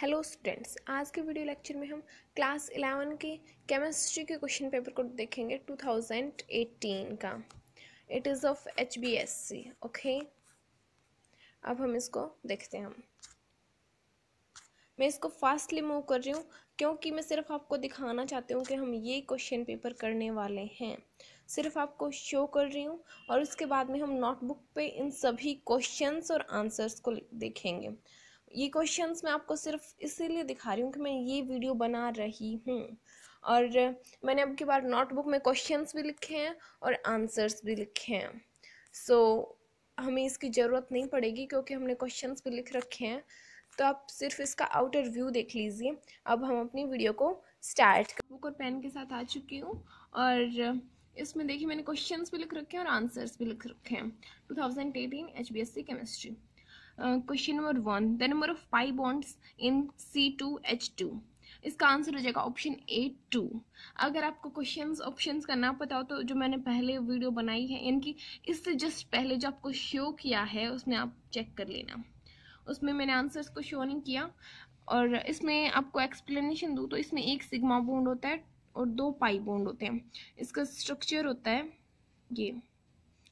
Hello students आज के video lecture में हम क्लास इलेवन के केमिस्ट्री के क्वेश्चन पेपर को देखेंगे 2018 का it is of H B S C okay अब हम इसको देखते हैं हम मैं इसको फास्टली मूव कर रही हूँ क्योंकि मैं सिर्फ आपको दिखाना चाहती हूँ कि हम ये क्वेश्चन पेपर करने वाले हैं सिर्फ आपको शो कर रही हूँ और उसके बाद में हम नोटबुक पे इन सभी क्वेश्चंस और आंसर्स को देखेंगे ये क्वेश्चंस मैं आपको सिर्फ इसीलिए दिखा रही हूँ कि मैं ये वीडियो बना रही हूँ और मैंने अब की बार नोटबुक में क्वेश्चंस भी लिखे हैं और आंसर्स भी लिखे हैं सो so, हमें इसकी ज़रूरत नहीं पड़ेगी क्योंकि हमने क्वेश्चंस भी लिख रखे हैं तो आप सिर्फ इसका आउटर व्यू देख लीजिए अब हम अपनी वीडियो को स्टार्ट कर बुक और पेन के साथ आ चुकी हूँ और इसमें देखिए मैंने क्वेश्चंस भी लिख रखे हैं और आंसर्स भी लिख रखे हैं 2018 C chemistry question number one the number of pi bonds in C two H two इसका आंसर हो जाएगा ऑप्शन ए टू अगर आपको क्वेश्चंस ऑप्शंस का ना पता हो तो जो मैंने पहले वीडियो बनाई है यानी कि इससे जस्ट पहले जो आपको शो किया है उसमें आप चेक कर लेना उसमें मैंने आंसर्स को शो नहीं किया और इसमें आपको एक्सप्लेनेशन दूँ तो इसमें एक सिग्मा बॉन्ड होता है और दो पाई बॉन्ड होते हैं इसका स्ट्रक्चर होता है ये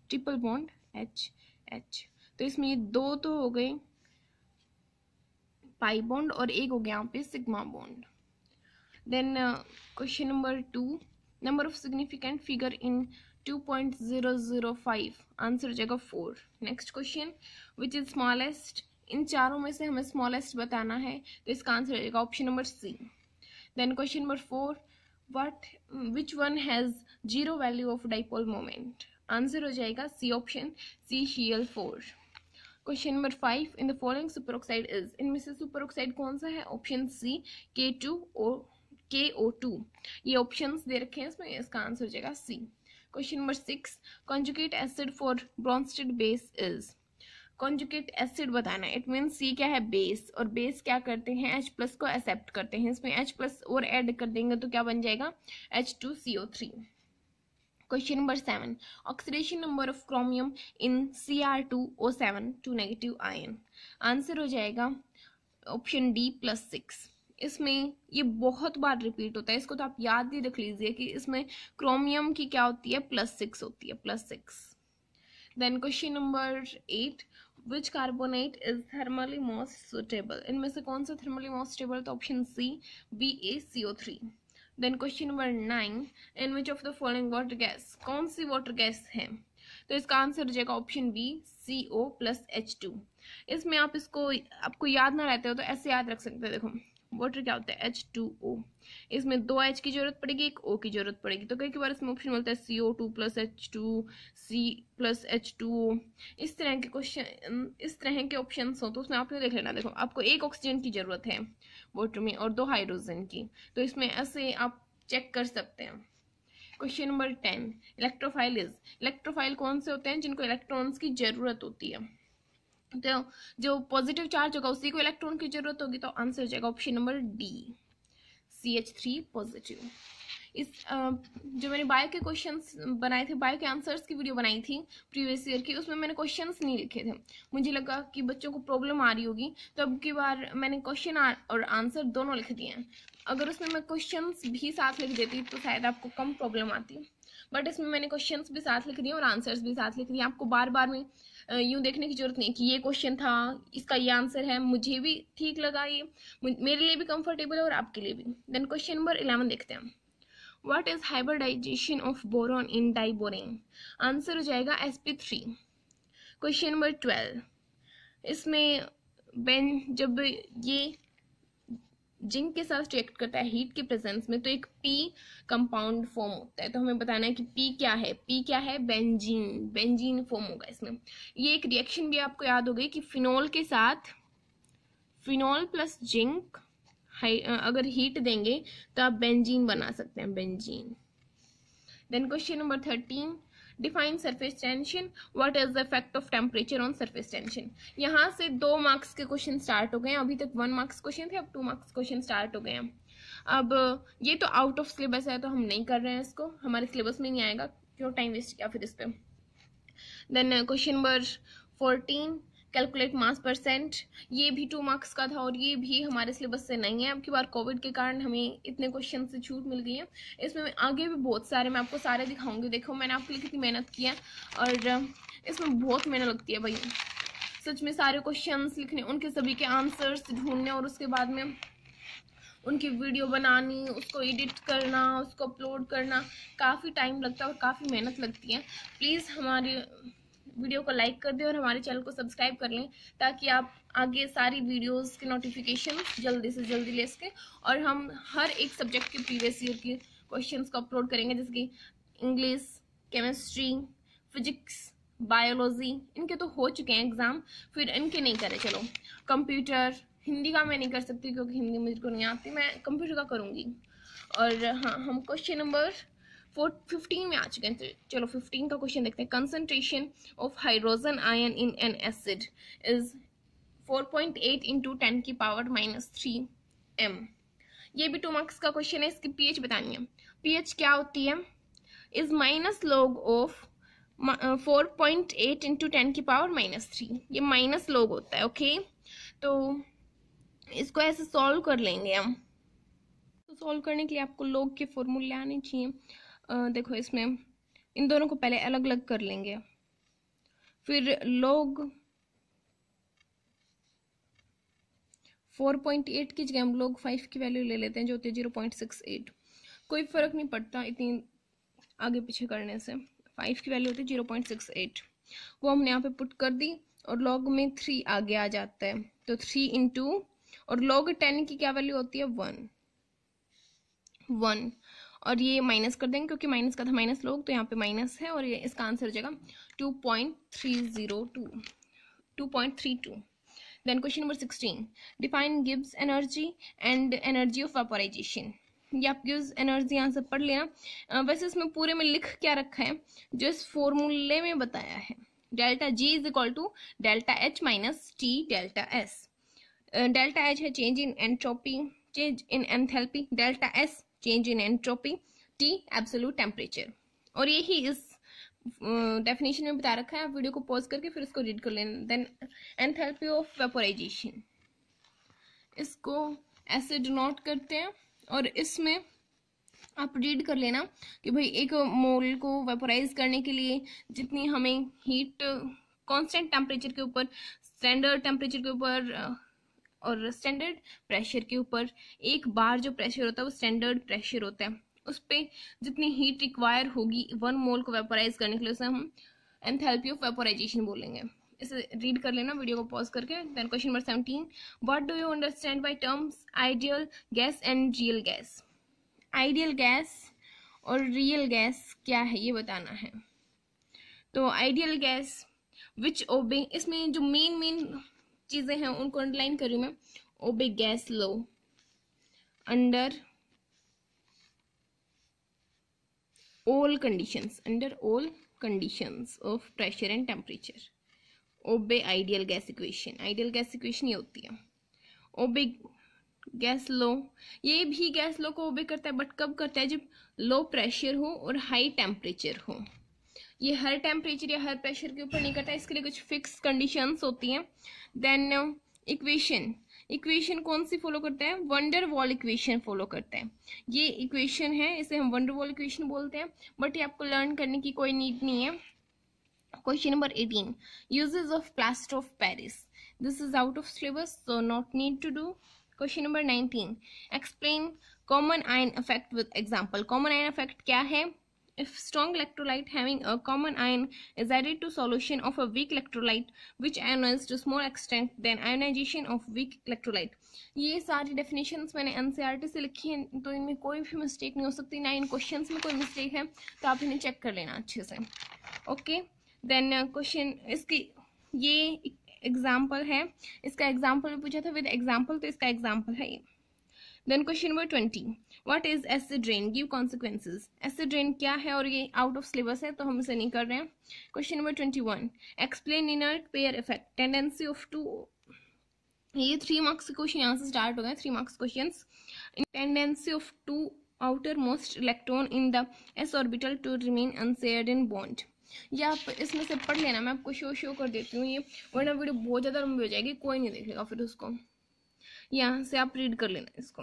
ट्रिपल बॉन्ड एच एच तो इसमें ये दो तो हो गए पाई बॉन्ड और एक हो गया यहाँ पे sigma bond then question number two number of significant figure in 2.005 answer हो जाएगा four next question which is smallest इन चारों में से हमें स्मॉलेस्ट बताना है तो इसका आंसर हो जाएगा option number C then question number four what which one has zero value of dipole moment answer हो जाएगा C option C C L four question number five in the following super oxide is इनमें से superoxide कौन सा है option C के two O के O two ये ऑप्शन दे रखे हैं इसमें इसका आंसर हो जाएगा C question number six conjugate acid for Bronsted base is conjugate acid बताना इट मीन सी क्या है बेस और बेस क्या करते हैं एच प्लस को एक्सेप्ट करते हैं इसमें एच प्लस और एड कर देंगे तो क्या बन जाएगा H two C O three Question number 7. Oxidation number of chromium in Cr2O7 to negative ion. Answer हो जाएगा ऑप्शन डी प्लस सिक्स इसमें ये बहुत बार रिपीट होता है इसको तो आप याद ही रख लीजिए कि इसमें क्रोमियम की क्या होती है प्लस सिक्स होती है plus six then question number eight which carbonate is thermally most suitable इनमें से कौन सा थर्मली मोस्ट सुटेबल तो option C B A C O three then question number nine in which of the following water gas कौन सी water gas है तो इसका आंसर हो जाएगा option B C O plus H two इसमें आप इसको आपको याद ना रहते हो तो ऐसे याद रख सकते हो देखो वाटर क्या होता है एच टू ओ इसमें दो एच की जरूरत पड़ेगी एक ओ की जरूरत पड़ेगी तो कई बार इसमें ऑप्शन मिलता है C O two plus H two C plus H two O इस तरह के क्वेश्चन इस तरह के ऑप्शन हो तो उसमें आपने देख लेना देखो आपको एक ऑक्सीजन की जरूरत है वाटर में और दो हाइड्रोजन की तो इसमें ऐसे आप चेक कर सकते हैं question number ten electrophile is electrophile कौन से होते हैं जिनको इलेक्ट्रॉन्स की जरूरत होती है तो जो पॉजिटिव चार्ज होगा उसी को इलेक्ट्रॉन की जरूरत होगी तो आंसर हो जाएगा option number D C H three positive इस जो मैंने बायो के क्वेश्चन बनाए थे बायो के आंसर्स की वीडियो बनाई थी प्रीवियस ईयर की उसमें मैंने क्वेश्चन नहीं लिखे थे मुझे लगा कि बच्चों को प्रॉब्लम आ रही होगी तो अब की बार मैंने क्वेश्चन और आंसर दोनों लिख दिए हैं अगर उसमें मैं क्वेश्चन भी साथ लिख देती तो शायद आपको कम प्रॉब्लम आती बट इसमें मैंने क्वेश्चन भी साथ लिख दिए और आंसर्स भी साथ लिख दिए आपको बार बार में यूँ देखने की जरूरत नहीं कि ये क्वेश्चन था इसका ये आंसर है मुझे भी ठीक लगा ये मेरे लिए भी कंफर्टेबल है और आपके लिए भी देन क्वेश्चन नंबर इलेवन देखते हैं what is hybridization of boron in boring answer हो जाएगा S P three question number twelve इसमें बेन जब ये जिंक के साथ रिएक्ट करता है हीट के प्रेजेंस में तो एक पी कंपाउंड फॉर्म होता है तो हमें बताना है कि पी क्या है पी क्या है बेंजीन बेंजीन फॉर्म होगा इसमें ये एक रिएक्शन भी आपको याद हो गई कि फिनोल के साथ फिनोल प्लस जिंक हाई अगर हीट देंगे तो आप बेंजीन बना सकते हैं benzene then question number thirteen define surface tension what is the effect of temperature on surface tension यहाँ से दो मार्क्स के क्वेश्चन स्टार्ट हो गए हैं अभी तक वन मार्क्स क्वेश्चन थे अब टू मार्क्स क्वेश्चन स्टार्ट हो गए हैं अब ये तो आउट ऑफ सिलेबस है तो हम नहीं कर रहे हैं इसको हमारे सिलेबस में नहीं आएगा क्यों टाइम वेस्ट किया फिर इस पर then question number fourteen calculate marks percent ये भी टू मार्क्स का था और ये भी हमारे सिलेबस से नहीं है अब की बार कोविड के कारण हमें इतने क्वेश्चन से छूट मिल गई है इसमें आगे भी बहुत सारे मैं आपको सारे दिखाऊंगी देखो मैंने आपके लिए कितनी मेहनत की है और इसमें बहुत मेहनत लगती है भाई सच में सारे क्वेश्चन लिखने उनके सभी के आंसर्स ढूंढने और उसके बाद में उनकी वीडियो बनानी उसको एडिट करना उसको अपलोड करना काफ़ी टाइम लगता है और काफ़ी मेहनत लगती है प्लीज़ हमारे वीडियो को लाइक कर दें और हमारे चैनल को सब्सक्राइब कर लें ताकि आप आगे सारी वीडियोस के नोटिफिकेशन जल्दी से जल्दी ले सकें और हम हर एक सब्जेक्ट के प्रीवियस ईयर के क्वेश्चन को अपलोड करेंगे जैसे कि इंग्लिश केमिस्ट्री फिजिक्स बायोलॉजी इनके तो हो चुके हैं एग्ज़ाम फिर इनके नहीं करें चलो कंप्यूटर हिंदी का मैं नहीं कर सकती क्योंकि हिंदी मुझे को नहीं आती मैं कंप्यूटर का करूँगी और हाँ हम क्वेश्चन नंबर फोर फिफ्टीन में आ चुके हैं तो चलो फिफ्टीन का क्वेश्चन देखते हैं concentration of hydrogen ion in an acid is 4.8 point eight into ten की पावर माइनस थ्री एम ये भी टू मार्क्स का क्वेश्चन है इसकी पीएच बतानी है पीएच क्या होती है is minus log of 4.8 point eight into ten की पावर माइनस थ्री ये माइनस लॉग होता है ओके तो इसको ऐसे सॉल्व कर लेंगे हम तो सॉल्व करने के लिए आपको लॉग के फॉर्मूले आने चाहिए देखो इसमें इन दोनों को पहले अलग अलग कर लेंगे फिर लोग 4.8 की जगह हम लोग 5 की वैल्यू ले लेते हैं जो होती है जीरो कोई फ़र्क नहीं पड़ता इतनी आगे पीछे करने से 5 की वैल्यू होती है जीरो पॉइंट सिक्स एट वो हमने यहाँ पे पुट कर दी और लॉग में थ्री आगे आ जाता है तो थ्री टू और लॉग टेन की क्या वैल्यू होती है वन वन और ये माइनस कर देंगे क्योंकि माइनस का था माइनस लोग तो यहाँ पे माइनस है और ये इसका आंसर हो जाएगा two point three zero two two point three two then question number sixteen define गिव्स energy and energy of vaporization ये आप गिव्स एनर्जी यहाँ से पढ़ लेना वैसे इसमें पूरे में लिख क्या रखा है जो इस फॉर्मूले में बताया है delta G is equal to delta H minus T delta S delta H है change in entropy change in enthalpy delta S change in entropy T absolute temperature और यही इस डेफिनेशन uh, में बता रखा है आप वीडियो को पॉज करके फिर उसको रीड कर लेना देन एंथेल्पी ऑफ वेपोराइजेशन इसको ऐसे डिनोट करते हैं और इसमें आप रीड कर लेना कि भाई एक मोल को वेपोराइज करने के लिए जितनी हमें हीट कांस्टेंट टेम्परेचर के ऊपर स्टैंडर्ड टेम्परेचर के ऊपर और स्टैंडर्ड प्रेशर के ऊपर एक बार जो प्रेशर होता है वो स्टैंडर्ड प्रेशर होता है उस पर जितनी हीट रिक्वायर होगी वन मोल को वेपोराइज करने के लिए उसे हम एंथेल्पी ऑफ वेपोराइजेशन बोलेंगे इसे रीड कर लेना वीडियो को पॉज करके then question number seventeen what do you understand by terms ideal gas and real gas ideal gas और रियल गैस क्या है ये बताना है तो आइडियल गैस विच ओबे इसमें जो मेन मेन चीजें हैं उनको अंडरलाइन करी मैं obey gas law under all conditions under all conditions of pressure and temperature obey ideal gas equation ideal gas equation ये होती है ओबे गैस लो ये भी गैस लो को ओबे करता है बट कब करता है जब लो प्रेशर हो और हाई टेम्परेचर हो ये हर टेम्परेचर या हर प्रेशर के ऊपर नहीं करता इसके लिए कुछ फिक्स कंडीशंस होती हैं देन इक्वेशन इक्वेशन कौन सी फॉलो करते हैं वंडर वॉल इक्वेशन फॉलो करते हैं ये इक्वेशन है इसे हम वंडर वॉल इक्वेशन बोलते हैं बट ये आपको लर्न करने की कोई नीड नहीं है question number eighteen uses of plaster of Paris this is out of syllabus so not need to do question number nineteen explain common ion effect with example common ion effect क्या है if strong electrolyte having a common ion is added to solution of a weak electrolyte which ionizes to small extent then ionization of weak electrolyte ये सारी definitions मैंने NCERT से लिखी हैं तो इनमें कोई भी मिस्टेक नहीं हो सकती ना इन क्वेश्चन में कोई मिस्टेक है तो आप इन्हें चेक कर लेना अच्छे से ओके देन क्वेश्चन इसकी ये एग्जाम्पल है इसका एग्जाम्पल पूछा था विद एग्जाम्पल तो इसका एग्जाम्पल है ये then question number twenty what is acid rain give consequences acid rain क्या है और ये आउट ऑफ सिलेबस है तो हम इसे नहीं कर रहे हैं question number twenty one explain inert pair effect tendency of to ये थ्री मार्क्स क्वेश्चन यहाँ से स्टार्ट हो गए three marks question tendency of to outermost electron in the s orbital to remain unshared in bond या आप इसमें से पढ़ लेना मैं आपको शो शो कर देती हूँ ये वरना वीडियो बहुत ज़्यादा लंबी हो जाएगी कोई नहीं देखेगा फिर उसको यहाँ से आप रीड कर लेना इसको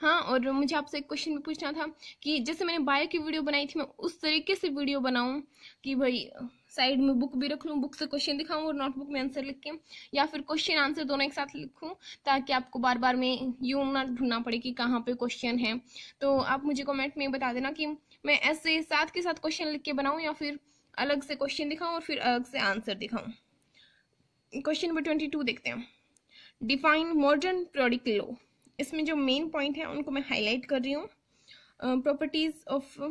हाँ और मुझे आपसे एक क्वेश्चन भी पूछना था कि जैसे मैंने बायो की वीडियो बनाई थी मैं उस तरीके से वीडियो बनाऊं कि भाई साइड में बुक भी रख लूँ बुक से क्वेश्चन दिखाऊं और नोटबुक में आंसर लिख के या फिर क्वेश्चन आंसर दोनों एक साथ लिखूं ताकि आपको बार बार में यूं ना ढूंढना पड़े कि कहाँ पे क्वेश्चन है तो आप मुझे कॉमेंट में बता देना कि मैं ऐसे साथ के साथ क्वेश्चन लिख के बनाऊँ या फिर अलग से क्वेश्चन दिखाऊँ और फिर अलग से आंसर दिखाऊँ क्वेश्चन नंबर ट्वेंटी देखते हैं डिफाइन मॉडर्न पीरियोडिक लो इसमें जो मेन पॉइंट है उनको मैं हाईलाइट कर रही हूँ properties of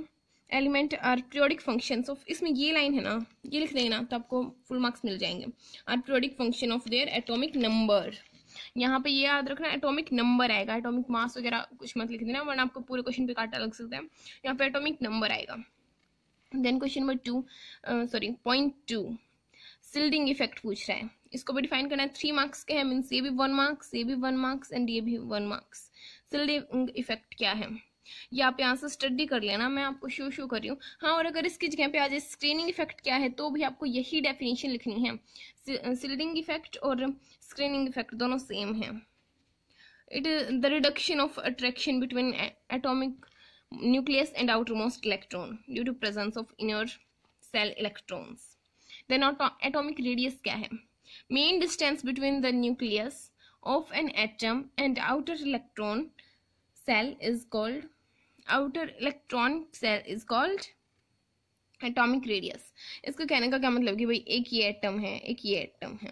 element are periodic function of इसमें ये लाइन है ना ये लिख ना तो आपको फुल मार्क्स मिल जाएंगे are periodic function of their atomic number यहाँ पे ये याद रखना एटॉमिक नंबर आएगा एटॉमिक मास वगैरह कुछ मत लिख देना वरना आपको पूरे क्वेश्चन पे काटा लग सकता है यहाँ पे एटॉमिक नंबर आएगा then question number two sorry point two shielding effect पूछ रहा है इसको भी डिफाइन करना है थ्री मार्क्स के हैं मीन्स ये भी वन मार्क्स ये भी वन मार्क्स एंड ये भी वन मार्क्स सिल्ड इफेक्ट क्या है ये आप यहाँ से स्टडी कर लेना मैं आपको शो शो कर रही हूँ हाँ और अगर इसकी जगह पे आ जाए स्क्रीनिंग इफेक्ट क्या है तो भी आपको यही डेफिनेशन लिखनी है सिल्डिंग इफेक्ट uh, और स्क्रीनिंग इफेक्ट दोनों सेम है it is the reduction of attraction between atomic and outermost electron due to presence of inner shell electrons then atomic radius क्या है mean distance between the nucleus of an atom and outer electron cell is called outer electron cell is called atomic radius इसको कहने का क्या मतलब कि भाई एक ये एटम है एक ये एटम है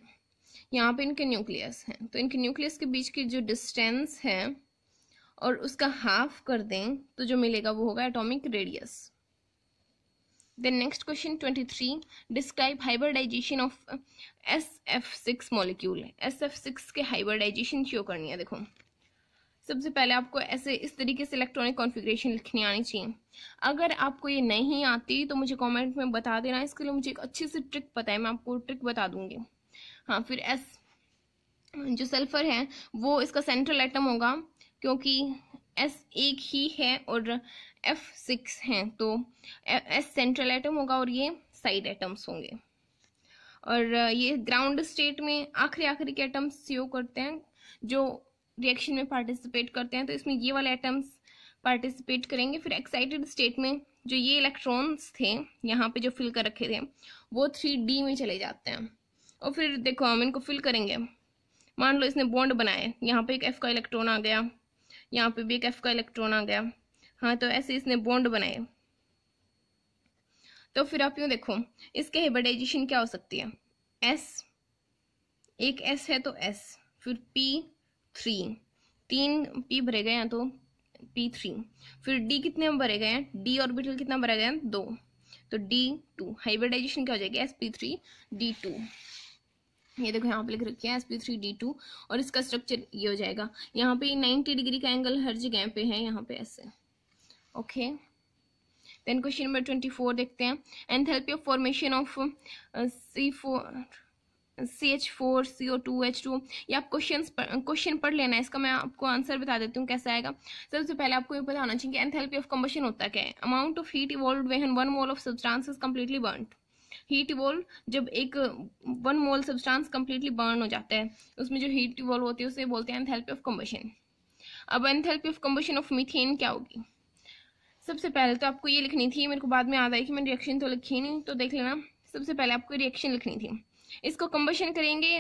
यहाँ पे इनके न्यूक्लियस हैं तो इनके न्यूक्लियस के बीच की जो डिस्टेंस है और उसका हाफ कर दें तो जो मिलेगा वो होगा atomic radius Then next question 23 describe hybridization of uh, SF6 molecule SF6 ke hybridization show karni hai dekho सबसे पहले आपको ऐसे इस तरीके से इलेक्ट्रॉनिक कॉन्फ़िगरेशन लिखनी आनी चाहिए अगर आपको ये नहीं आती तो मुझे कमेंट में बता देना इसके लिए मुझे एक अच्छे से ट्रिक पता है मैं आपको ट्रिक बता दूंगी हाँ फिर एस जो सल्फर है वो इसका सेंट्रल एटम होगा क्योंकि एस एक ही है और एफ सिक्स हैं तो एस सेंट्रल एटम होगा और ये साइड एटम्स होंगे और ये ग्राउंड स्टेट में आखिरी आखिरी के एटम्स सीओ करते हैं जो रिएक्शन में पार्टिसिपेट करते हैं तो इसमें ये वाले एटम्स पार्टिसिपेट करेंगे फिर एक्साइटेड स्टेट में जो ये इलेक्ट्रॉन्स थे यहाँ पे जो फिल कर रखे थे वो थ्री डी में चले जाते हैं और फिर देखो हम इनको फिल करेंगे मान लो इसने बॉन्ड बनाए यहाँ पे एक एफ का इलेक्ट्रॉन आ गया यहाँ पे भी एक एफ का इलेक्ट्रॉन आ गया हाँ तो ऐसे इसने बॉन्ड बनाए तो फिर आप यूँ देखो इसके हेबाइजेशन क्या हो सकती है एस एक एस है तो एस फिर पी थ्री तीन पी भरे गए हैं तो पी थ्री फिर डी कितने भरे गए हैं डी ऑर्बिटल कितना भरे गए हैं दो तो डी टू हाइब्रिडाइजेशन क्या हो जाएगी s P three d two ये देखो यहाँ पे लिख रखे है s P three d two और इसका स्ट्रक्चर ये हो जाएगा यहाँ पे नाइन्टी डिग्री का एंगल हर जगह पे है यहाँ पे ऐसे okay then question number twenty four देखते हैं enthalpy of formation of C four C H four C O two H two ये आप क्वेश्चन क्वेश्चन पढ़ लेना है इसका मैं आपको आंसर बता देती हूँ कैसा आएगा सबसे पहले आपको ये पता होना चाहिए कि एंथेल्पी ऑफ कम्बशन होता क्या है amount of heat evolve when one mole of substance is completely burned heat evolve जब एक one mole substance completely burn हो जाता है उसमें जो हीट इवोल्व होती है उसे बोलते हैं एंथेल्पी ऑफ कम्बशन अब enthalpy of combustion of methane क्या होगी सबसे पहले तो आपको ये लिखनी थी मेरे को बाद में याद आई कि मैंने रिएक्शन तो लिखी नहीं तो देख लेना सबसे पहले आपको रिएक्शन लिखनी थी इसको कम्बशन करेंगे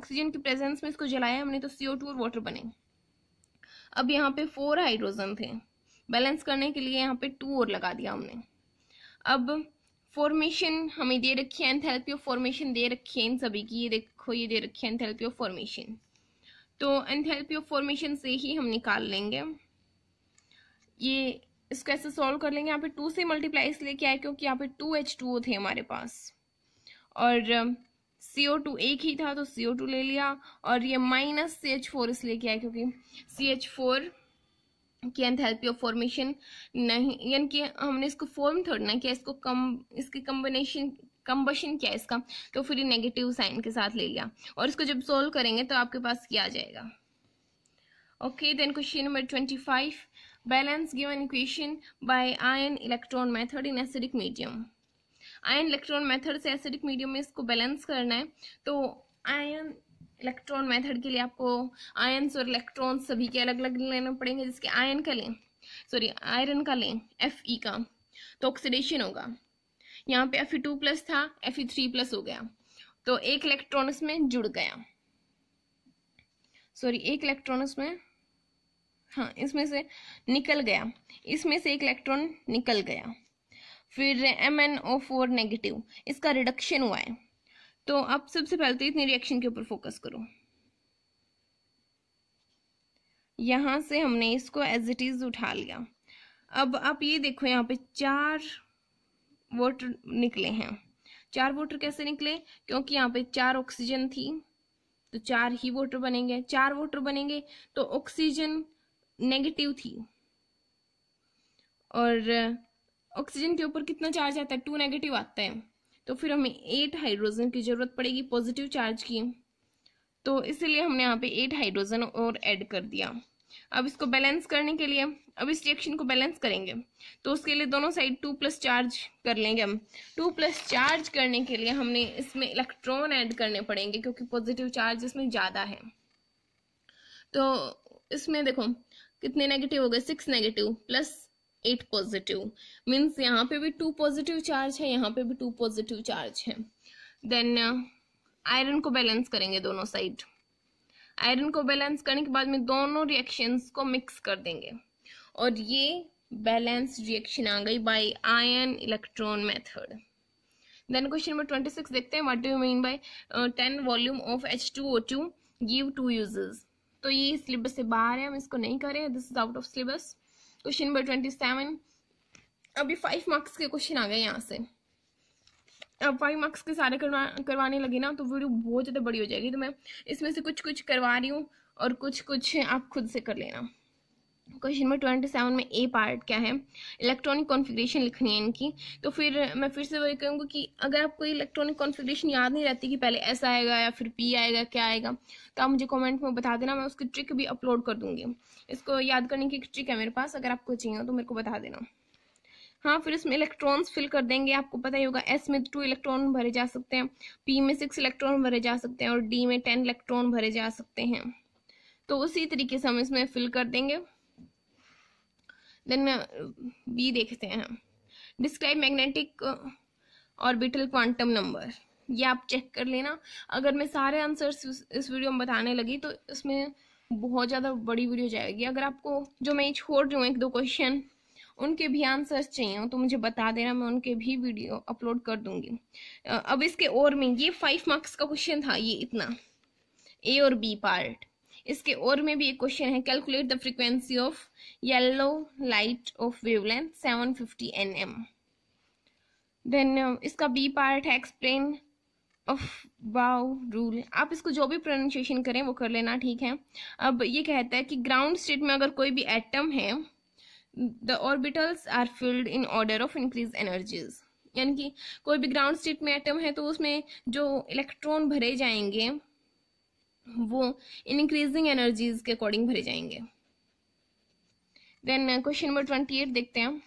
ऑक्सीजन की प्रेजेंस में इसको जलाया हमने तो सीओ टू और वाटर बने अब यहाँ पे फोर हाइड्रोजन थे बैलेंस करने के लिए यहाँ पे टू और लगा दिया हमने अब फॉर्मेशन हमें दे रखी है एंथेल्पी ऑफ फॉर्मेशन दे रखी है इन सभी की ये देखो ये दे रखी है एंथेल्पी ऑफ फॉर्मेशन तो एंथेल्पी ऑफ फॉर्मेशन से ही हम निकाल लेंगे ये इसको ऐसे सॉल्व कर लेंगे यहाँ पे टू से मल्टीप्लाई इसलिए क्या है क्योंकि यहाँ पे टू एच टू थे हमारे पास और सी ओ टू एक ही था तो सी ओ टू ले लिया और ये माइनस सी एच फोर इसलिए क्या है क्योंकि C H four can help of formation नहीं यानी कि हमने इसको फॉर्म थोड़ना है किया इसको कम इसके कम्बिनेशन कम्बशन क्या है इसका तो फिर नेगेटिव साइन के साथ ले लिया और इसको जब सोल्व करेंगे तो आपके पास क्या आ जाएगा okay then question number twenty five balance given equation by ion electron method in acidic medium ion electron method से एसिडिक मीडियम में इसको बैलेंस करना है तो आयन इलेक्ट्रॉन मेथड के लिए आपको आयन्स और इलेक्ट्रॉन सभी के अलग अलग लेने पड़ेंगे जिसके आयन का लें सॉरी आयरन का लें एफ ई का तो ऑक्सीडेशन होगा यहाँ पे एफ ई टू प्लस था एफ ई थ्री प्लस हो गया तो एक इलेक्ट्रॉन इसमें जुड़ गया सॉरी एक इलेक्ट्रॉन इसमें हाँ इसमें से निकल गया इसमें से एक इलेक्ट्रॉन निकल गया फिर M N O four negative इसका रिडक्शन हुआ है तो आप सबसे पहले तो इतने रिएक्शन के ऊपर फोकस करो यहां से हमने इसको एज इट इज़ उठा लिया अब आप ये देखो यहाँ पे चार वोटर निकले हैं चार वोटर कैसे निकले क्योंकि यहाँ पे चार ऑक्सीजन थी तो चार ही वोटर बनेंगे चार वोटर बनेंगे तो ऑक्सीजन नेगेटिव थी और ऑक्सीजन के ऊपर कितना चार्ज आता है टू नेगेटिव आता है तो फिर हमें एट हाइड्रोजन की ज़रूरत पड़ेगी पॉजिटिव चार्ज की तो इसीलिए हमने यहाँ पे एट हाइड्रोजन और ऐड कर दिया अब इसको बैलेंस करने के लिए अब इस रिएक्शन को बैलेंस करेंगे तो उसके लिए दोनों साइड टू प्लस चार्ज कर लेंगे हम टू प्लस चार्ज करने के लिए हमने इसमें इलेक्ट्रॉन ऐड करने पड़ेंगे क्योंकि पॉजिटिव चार्ज इसमें ज़्यादा है तो इसमें देखो कितने नेगेटिव हो गए six negative plus eight positive means यहाँ पे भी टू पॉजिटिव चार्ज है यहाँ पे भी टू पॉजिटिव चार्ज है देन आयरन uh, को बैलेंस करेंगे दोनों साइड आयरन को बैलेंस करने के बाद में दोनों रिएक्शंस को मिक्स कर देंगे और ये बैलेंस रिएक्शन आ गई by ion electron method then question number twenty six देखते हैं what do you mean by ten volume of H two O two give two uses तो ये सिलेबस से बाहर है हम इसको नहीं करें this is out of syllabus question number twenty seven अभी फाइव मार्क्स के क्वेश्चन आ गए यहाँ से अब फाइव मार्क्स के सारे करवा करवाने लगे ना तो वीडियो बहुत ज़्यादा बड़ी हो जाएगी तो मैं इसमें से कुछ कुछ करवा रही हूँ और कुछ कुछ आप खुद से कर लेना क्वेश्चन नंबर ट्वेंटी सेवन में ए पार्ट क्या है इलेक्ट्रॉनिक कॉन्फ़िगरेशन लिखनी है इनकी तो फिर मैं फिर से वही कहूँगी कि अगर आपको इलेक्ट्रॉनिक कॉन्फ़िगरेशन याद नहीं रहती कि पहले एस आएगा या फिर पी आएगा क्या आएगा तो आप मुझे कमेंट में बता देना मैं उसकी ट्रिक भी अपलोड कर दूँगी इसको याद करने की एक ट्रिक है मेरे पास अगर आपको चाहिए तो मेरे को बता देना हाँ फिर इसमें इलेक्ट्रॉन्स फिल कर देंगे आपको पता ही होगा एस में टू इलेक्ट्रॉन भरे जा सकते हैं पी में सिक्स इलेक्ट्रॉन भरे जा सकते हैं और डी में टेन इलेक्ट्रॉन भरे जा सकते हैं तो उसी तरीके से हम इसमें फिल कर देंगे देन बी uh, देखते हैं describe magnetic orbital quantum number ये आप चेक कर लेना अगर मैं सारे आंसर्स इस वीडियो में बताने लगी तो इसमें बहुत ज़्यादा बड़ी वीडियो जाएगी अगर आपको जो मैं छोड़ रही हूँ एक दो क्वेश्चन उनके भी आंसर्स चाहिए तो मुझे बता देना मैं उनके भी वीडियो अपलोड कर दूंगी uh, अब इसके और में ये फाइव मार्क्स का क्वेश्चन था ये इतना ए और बी पार्ट इसके और में भी एक क्वेश्चन है calculate the frequency of yellow light of wavelength 750 m then इसका बी पार्ट है एक्सप्लेन ऑफ वाव रूल आप इसको जो भी प्रोनाउंसिएशन करें वो कर लेना ठीक है अब ये कहता है कि ग्राउंड स्टेट में अगर कोई भी एटम है the orbitals are filled in order of increase energies यानी कि कोई भी ग्राउंड स्टेट में एटम है तो उसमें जो इलेक्ट्रॉन भरे जाएंगे वो इंक्रीजिंग एनर्जीज के अकॉर्डिंग भरे जाएंगे then question number twenty eight देखते हैं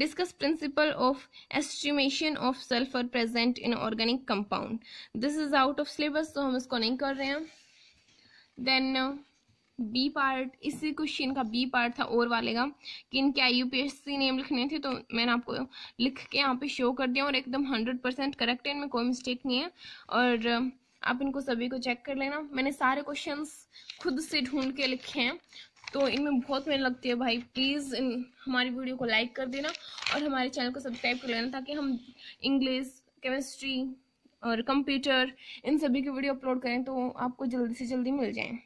discuss principle of estimation of sulphur present in organic compound this is out of syllabus तो हम इसको नहीं कर रहे हैं देन बी पार्ट इसी क्वेश्चन का बी पार्ट था और वाले का कि इनके आई यू नेम लिखने थे तो मैंने आपको लिख के यहाँ पे शो कर दिया और एकदम हंड्रेड परसेंट करेक्ट है इनमें कोई मिस्टेक नहीं है और uh, आप इनको सभी को चेक कर लेना मैंने सारे क्वेश्चंस खुद से ढूंढ के लिखे हैं तो इनमें बहुत मेहनत लगती है भाई प्लीज़ इन हमारी वीडियो को लाइक कर देना और हमारे चैनल को सब्सक्राइब कर लेना ताकि हम इंग्लिश केमिस्ट्री और कंप्यूटर इन सभी की वीडियो अपलोड करें तो आपको जल्दी से जल्दी मिल जाए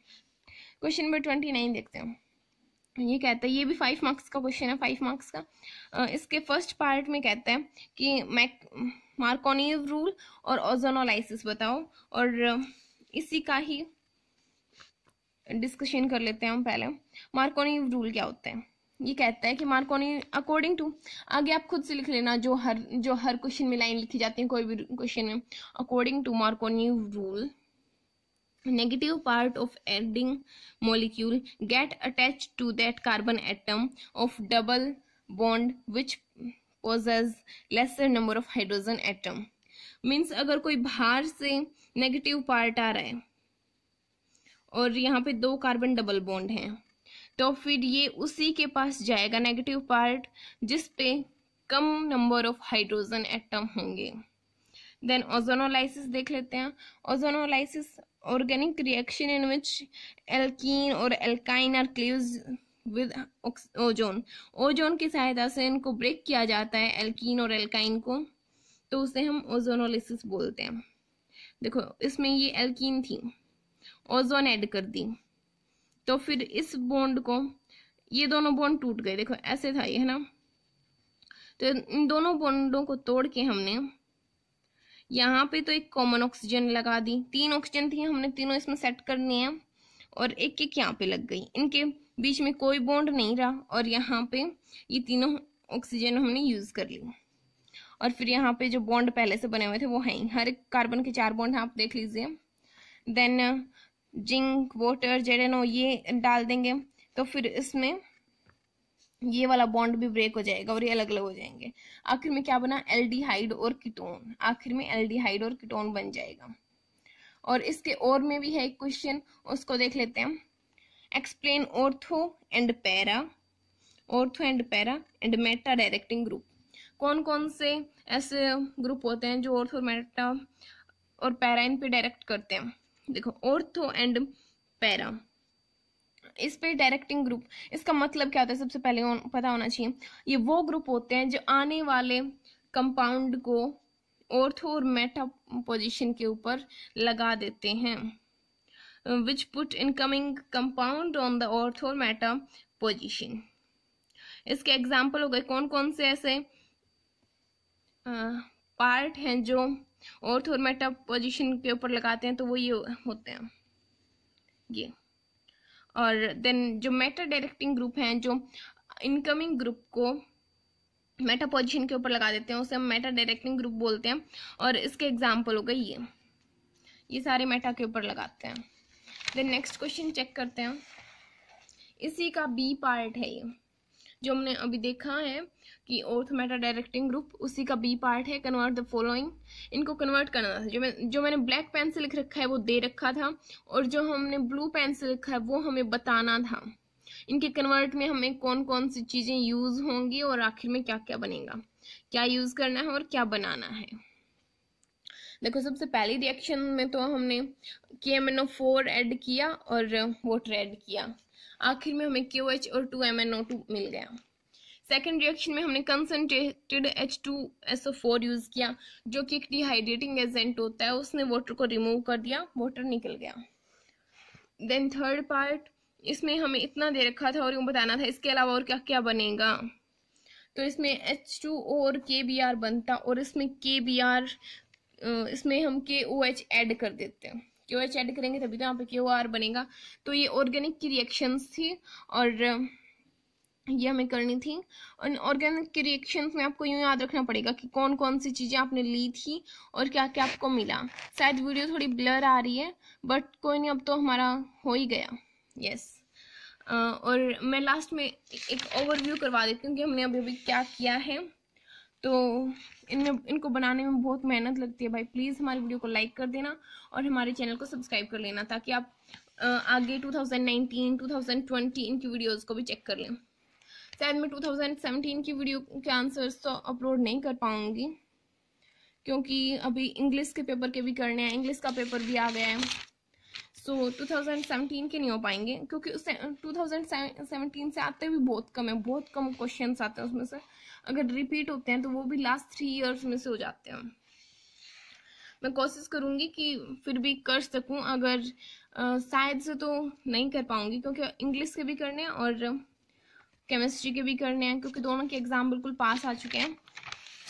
क्वेश्चन नंबर ट्वेंटी नाइन देखते हैं ये कहता है ये भी फाइव मार्क्स का क्वेश्चन है फाइव मार्क्स का इसके फर्स्ट पार्ट में कहता है कि मैक मार्कोनीव रूल और ओजोनोलाइसिस बताओ और इसी का ही डिस्कशन कर लेते हैं हम पहले मार्कोनीव रूल क्या होता है ये कहता है कि मार्कोनी अकॉर्डिंग टू आगे आप खुद से लिख लेना जो हर जो हर क्वेश्चन में लाइन लिखी जाती है कोई भी क्वेश्चन में according to Markovnikov rule negative part of adding molecule get attach to that carbon atom of double bond which possesses lesser number of hydrogen atom means अगर कोई बाहर से नेगेटिव पार्ट आ रहा है और यहाँ पे दो कार्बन डबल बॉन्ड हैं तो फिर ये उसी के पास जाएगा नेगेटिव पार्ट जिस पे कम नंबर ऑफ हाइड्रोजन एटम होंगे देन ओजोनोलाइसिस देख लेते हैं ozonolysis organic reaction in which alkene और alkyne are close with ozone ozone की सहायता से इनको ब्रेक किया जाता है एल्कीन और एल्काइन को तो उसे हम ओजोनोलिसिस बोलते हैं देखो इसमें ये एल्कीन थी ओजोन ऐड कर दी तो फिर इस बॉन्ड को ये दोनों बॉन्ड टूट गए देखो ऐसे था ये है ना तो इन दोनों बॉन्डों को तोड़ के हमने यहाँ पे तो एक कॉमन ऑक्सीजन लगा दी तीन ऑक्सीजन थी हमने तीनों इसमें सेट करनी है और एक एक यहाँ पे लग गई इनके बीच में कोई बॉन्ड नहीं रहा और यहाँ पे ये तीनों ऑक्सीजन हमने यूज़ कर ली और फिर यहाँ पे जो बॉन्ड पहले से बने हुए थे वो हैं हर एक कार्बन के चार बॉन्ड आप देख लीजिए देन जिंक वाटर जेडेनो ये डाल देंगे तो फिर इसमें ये वाला बॉन्ड भी ब्रेक हो जाएगा और ये अलग अलग हो जाएंगे आखिर में क्या बना एल्डिहाइड और कीटोन आखिर में एल्डिहाइड और कीटोन बन जाएगा और इसके और में भी है एक क्वेश्चन उसको देख लेते हैं explain ortho and para ortho and para and meta directing group कौन कौन से ऐसे ग्रुप होते हैं जो ऑर्थो मेटा और पैरा इन पे डायरेक्ट करते हैं देखो ऑर्थो एंड पैरा इस पे डायरेक्टिंग ग्रुप इसका मतलब क्या होता है सबसे पहले पता होना चाहिए ये वो ग्रुप होते हैं जो आने वाले कंपाउंड को ऑर्थो और मेटा पोजिशन के ऊपर लगा देते हैं Uh, which put incoming compound on the ortho meta position इसके एग्जाम्पल हो गए कौन कौन से ऐसे पार्ट uh, हैं जो और मेटा पोजिशन के ऊपर लगाते हैं तो वो ये होते हैं ये और देन जो मेटा डायरेक्टिंग ग्रुप हैं जो इनकमिंग ग्रुप को मेटा पोजिशन के ऊपर लगा देते हैं उसे हम मेटा डायरेक्टिंग ग्रुप बोलते हैं और इसके एग्जाम्पल हो गए ये ये सारे मेटा के ऊपर लगाते हैं देन नेक्स्ट क्वेश्चन चेक करते हैं इसी का बी पार्ट है ये जो हमने अभी देखा है कि ऑर्थ डायरेक्टिंग ग्रुप उसी का बी पार्ट है कन्वर्ट द फॉलोइंग इनको कन्वर्ट करना था जो मैं जो मैंने ब्लैक पेन से लिख रखा है वो दे रखा था और जो हमने ब्लू पेन से लिखा है वो हमें बताना था इनके कन्वर्ट में हमें कौन कौन सी चीज़ें यूज़ होंगी और आखिर में क्या क्या बनेगा क्या यूज़ करना है और क्या बनाना है देखो सबसे पहली रिएक्शन में तो हमने K M N O four add किया और वोटर एड किया आखिर में हमें क्यू एच और two M N O two मिल गया सेकेंड रिएक्शन में हमने concentrated H two S O four use किया जो कि एक डिहाइड्रेटिंग एजेंट होता है उसने वाटर को रिमूव कर दिया वाटर निकल गया देन थर्ड पार्ट इसमें हमें इतना दे रखा था और यूँ बताना था इसके अलावा और क्या क्या बनेगा तो इसमें एच टू और के बी आर बनता और इसमें के बी आर इसमें हम के ओ एच एड कर देते हैं के ओ एच एड करेंगे तभी तो यहाँ पे के ओ आर बनेगा तो ये ऑर्गेनिक की रिएक्शंस थी और ये हमें करनी थी और ऑर्गेनिक के रिएक्शंस में आपको यूँ याद रखना पड़ेगा कि कौन कौन सी चीज़ें आपने ली थी और क्या क्या आपको मिला शायद वीडियो थोड़ी ब्लर आ रही है बट कोई नहीं अब तो हमारा हो ही गया यस और मैं लास्ट में एक ओवरव्यू करवा देती हूँ कि हमने अभी अभी क्या किया है तो इनमें इनको बनाने में बहुत मेहनत लगती है भाई प्लीज़ हमारी वीडियो को लाइक कर देना और हमारे चैनल को सब्सक्राइब कर लेना ताकि आप आगे 2019, 2020 इनकी वीडियोस को भी चेक कर लें शायद मैं 2017 की वीडियो के आंसर्स तो अपलोड नहीं कर पाऊँगी क्योंकि अभी इंग्लिश के पेपर के भी करने हैं इंग्लिश का पेपर भी आ गया है सो so, 2017 के नहीं हो पाएंगे क्योंकि उससे 2017 से आते भी बहुत कम है बहुत कम क्वेश्चन आते हैं उसमें से अगर रिपीट होते हैं तो वो भी लास्ट थ्री इयर्स में से हो जाते हैं मैं कोशिश करूँगी कि फिर भी कर सकूँ अगर शायद से तो नहीं कर पाऊँगी क्योंकि इंग्लिश के भी करने हैं और केमिस्ट्री के भी करने हैं क्योंकि दोनों के एग्ज़ाम बिल्कुल पास आ चुके हैं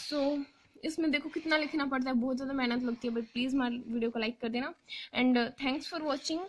सो so, इसमें देखो कितना लिखना पड़ता है बहुत ज़्यादा मेहनत लगती है बट प्लीज़ मेरे वीडियो को लाइक कर देना एंड थैंक्स फॉर वॉचिंग